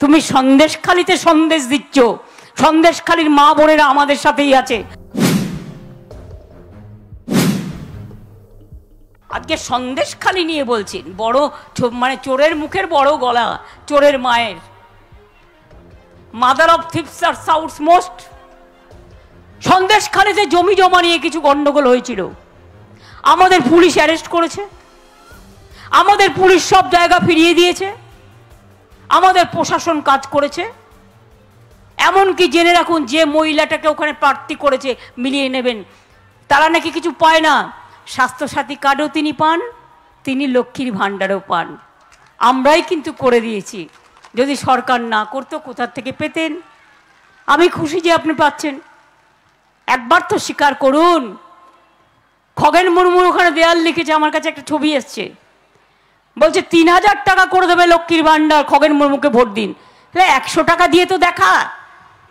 তুমি সন্দেশখালিতে সন্দেশ দিচ্ছ সন্দেশখালির মা বোনেরা আমাদের সাথেই আছে আজকে সন্দেশখালি নিয়ে বলছেন বড় মানে চোরের মুখের বড় গলা চোরের মায়ের মাদার অফ থিপস আর সাউথ মোস্ট সন্দেশখালিতে জমি জমা নিয়ে কিছু গণ্ডগোল হয়েছিল আমাদের পুলিশ অ্যারেস্ট করেছে আমাদের পুলিশ সব জায়গা ফিরিয়ে দিয়েছে আমাদের প্রশাসন কাজ করেছে এমনকি জেনে রাখুন যে মহিলাটাকে ওখানে প্রার্থী করেছে মিলিয়ে নেবেন তারা নাকি কিছু পায় না স্বাস্থ্যসাথী কার্ডও তিনি পান তিনি লক্ষ্মীর ভাণ্ডারও পান আমরাই কিন্তু করে দিয়েছি যদি সরকার না করতো কোথার থেকে পেতেন আমি খুশি যে আপনি পাচ্ছেন একবার তো স্বীকার করুন খগেন মুরমুর ওখানে দেয়াল লিখেছে আমার কাছে একটা ছবি এসছে বলছে তিন হাজার টাকা করে দেবে লক্ষ্মীর ভাণ্ডার খগেন মুর্মুকে ভোট দিন তাহলে একশো টাকা দিয়ে তো দেখা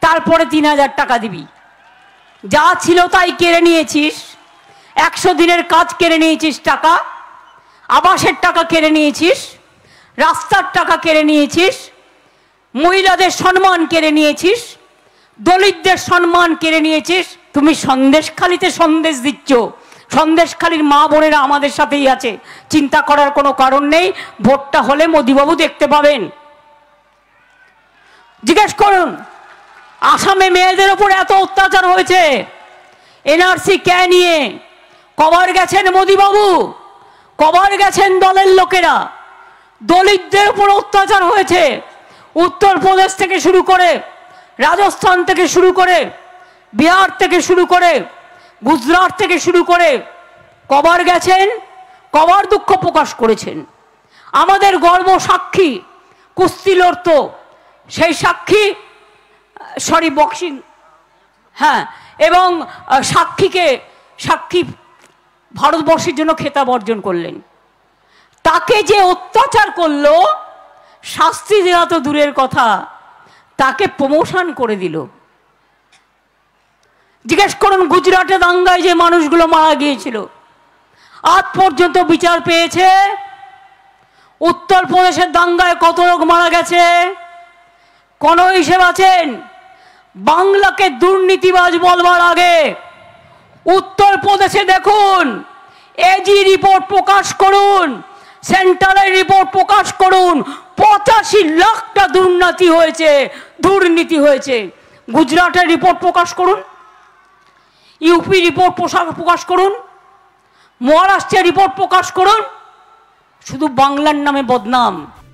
তারপরে তিন হাজার টাকা দিবি যা ছিল তাই কেড়ে নিয়েছিস একশো দিনের কাজ কেড়ে নিয়েছিস টাকা আবাসের টাকা কেড়ে নিয়েছিস রাস্তার টাকা কেড়ে নিয়েছিস মহিলাদের সম্মান কেড়ে নিয়েছিস দলিতদের সম্মান কেড়ে নিয়েছিস তুমি সন্দেশখালিতে সন্দেশ দিচ্ছ সন্দেশখালীর মা বোনেরা আমাদের সাথেই আছে চিন্তা করার কোনো কারণ নেই ভোটটা হলে মোদিবাবু দেখতে পাবেন জিজ্ঞেস করুন আসামে মেয়েদের ওপর এত অত্যাচার হয়েছে এনআরসি কে নিয়ে কবার গেছেন মোদিবাবু কবার গেছেন দলের লোকেরা দলিতদের উপর অত্যাচার হয়েছে উত্তরপ্রদেশ থেকে শুরু করে রাজস্থান থেকে শুরু করে বিহার থেকে শুরু করে গুজরাট থেকে শুরু করে কবার গেছেন কবার দুঃখ প্রকাশ করেছেন আমাদের গর্ব সাক্ষী কুস্তি লড়ত সেই সাক্ষী সরি বক্সিং হ্যাঁ এবং সাক্ষীকে সাক্ষী ভারতবর্ষের জন্য খেতাব অর্জন করলেন তাকে যে অত্যাচার করলো শাস্তি দেওয়া তো দূরের কথা তাকে প্রমোশন করে দিল জিজ্ঞেস করুন গুজরাটে দাঙ্গায় যে মানুষগুলো মারা গিয়েছিল আজ পর্যন্ত বিচার পেয়েছে উত্তরপ্রদেশের দাঙ্গায় কত লোক মারা গেছে কোন হিসেব আছেন বাংলাকে দুর্নীতিবাজ বলবার আগে উত্তরপ্রদেশে দেখুন এজি রিপোর্ট প্রকাশ করুন সেন্টারের রিপোর্ট প্রকাশ করুন পঁচাশি লাখটা দুর্নীতি হয়েছে দুর্নীতি হয়েছে গুজরাটের রিপোর্ট প্রকাশ করুন ইউপি রিপোর্ট প্রকাশ করুন মহারাষ্ট্রের রিপোর্ট প্রকাশ করুন শুধু বাংলার নামে বদনাম